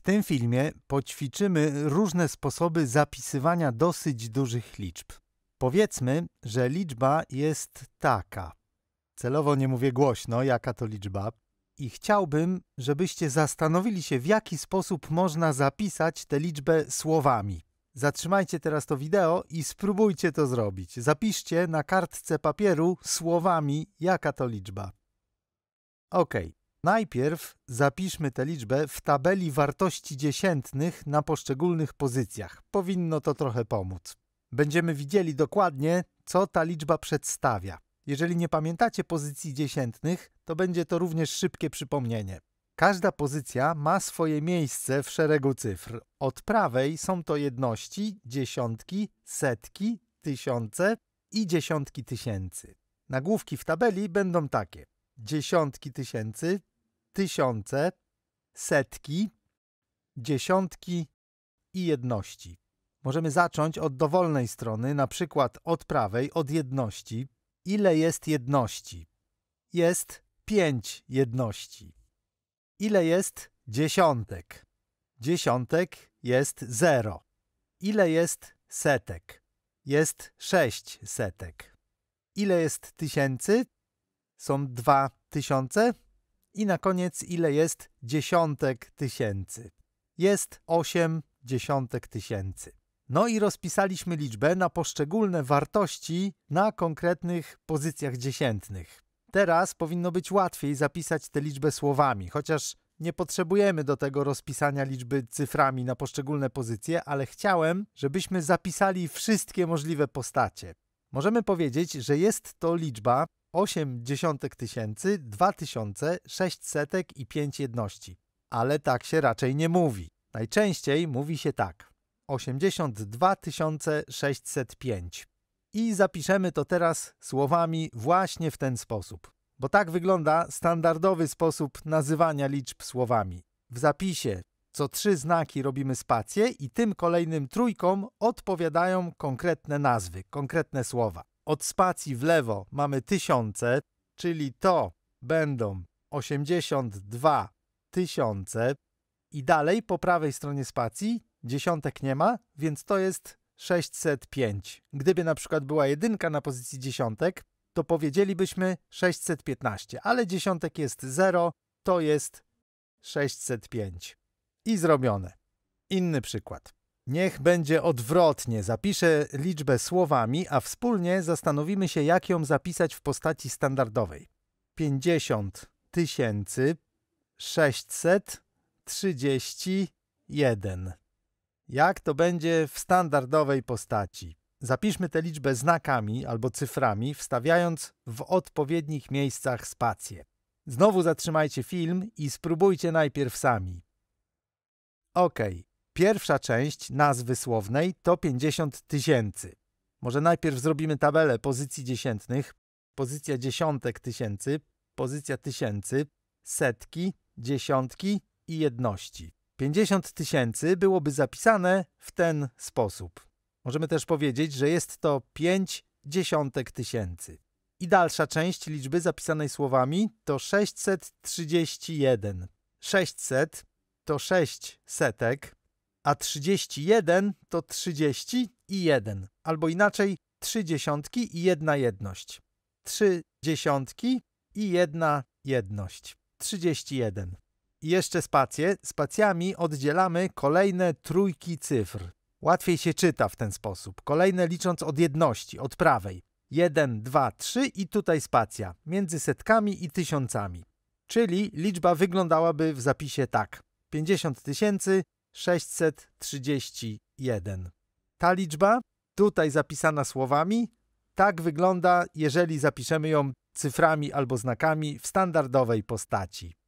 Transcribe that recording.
W tym filmie poćwiczymy różne sposoby zapisywania dosyć dużych liczb. Powiedzmy, że liczba jest taka. Celowo nie mówię głośno, jaka to liczba. I chciałbym, żebyście zastanowili się, w jaki sposób można zapisać tę liczbę słowami. Zatrzymajcie teraz to wideo i spróbujcie to zrobić. Zapiszcie na kartce papieru słowami, jaka to liczba. OK, Najpierw zapiszmy tę liczbę w tabeli wartości dziesiętnych na poszczególnych pozycjach. Powinno to trochę pomóc. Będziemy widzieli dokładnie, co ta liczba przedstawia. Jeżeli nie pamiętacie pozycji dziesiętnych, to będzie to również szybkie przypomnienie. Każda pozycja ma swoje miejsce w szeregu cyfr. Od prawej są to jedności, dziesiątki, setki, tysiące i dziesiątki tysięcy. Nagłówki w tabeli będą takie. Dziesiątki tysięcy, tysiące, setki, dziesiątki i jedności. Możemy zacząć od dowolnej strony, na przykład od prawej, od jedności. Ile jest jedności? Jest pięć jedności. Ile jest dziesiątek? Dziesiątek jest zero. Ile jest setek? Jest sześć setek. Ile jest tysięcy? Są dwa tysiące? I na koniec, ile jest dziesiątek tysięcy? Jest osiem dziesiątek tysięcy. No i rozpisaliśmy liczbę na poszczególne wartości na konkretnych pozycjach dziesiętnych. Teraz powinno być łatwiej zapisać tę liczbę słowami, chociaż nie potrzebujemy do tego rozpisania liczby cyframi na poszczególne pozycje, ale chciałem, żebyśmy zapisali wszystkie możliwe postacie. Możemy powiedzieć, że jest to liczba 8 dziesiątek tysięcy, 2000, i 5 jedności. Ale tak się raczej nie mówi. Najczęściej mówi się tak. 82 605. I zapiszemy to teraz słowami właśnie w ten sposób. Bo tak wygląda standardowy sposób nazywania liczb słowami. W zapisie co trzy znaki robimy spację i tym kolejnym trójkom odpowiadają konkretne nazwy, konkretne słowa. Od spacji w lewo mamy tysiące, czyli to będą 82 tysiące i dalej po prawej stronie spacji dziesiątek nie ma, więc to jest 605. Gdyby na przykład była jedynka na pozycji dziesiątek, to powiedzielibyśmy 615, ale dziesiątek jest 0, to jest 605 i zrobione. Inny przykład. Niech będzie odwrotnie. Zapiszę liczbę słowami, a wspólnie zastanowimy się, jak ją zapisać w postaci standardowej. 50 tysięcy 631. Jak to będzie w standardowej postaci? Zapiszmy tę liczbę znakami albo cyframi, wstawiając w odpowiednich miejscach spacje. Znowu zatrzymajcie film i spróbujcie najpierw sami. Ok, pierwsza część nazwy słownej to 50 tysięcy. Może najpierw zrobimy tabelę pozycji dziesiętnych. Pozycja dziesiątek tysięcy, pozycja tysięcy, setki, dziesiątki i jedności. 50 tysięcy byłoby zapisane w ten sposób. Możemy też powiedzieć, że jest to 5 dziesiątek tysięcy. I dalsza część liczby zapisanej słowami to 631. 600 to 6 setek, a 31 to 30 i 1, albo inaczej 3 dziesiątki i jedna jedność. 3 dziesiątki i jedna jedność. 31. I jeszcze spacje. Spacjami oddzielamy kolejne trójki cyfr. Łatwiej się czyta w ten sposób. Kolejne licząc od jedności, od prawej. 1, 2, 3 i tutaj spacja, między setkami i tysiącami. Czyli liczba wyglądałaby w zapisie tak. 50 631. Ta liczba, tutaj zapisana słowami, tak wygląda, jeżeli zapiszemy ją cyframi albo znakami w standardowej postaci.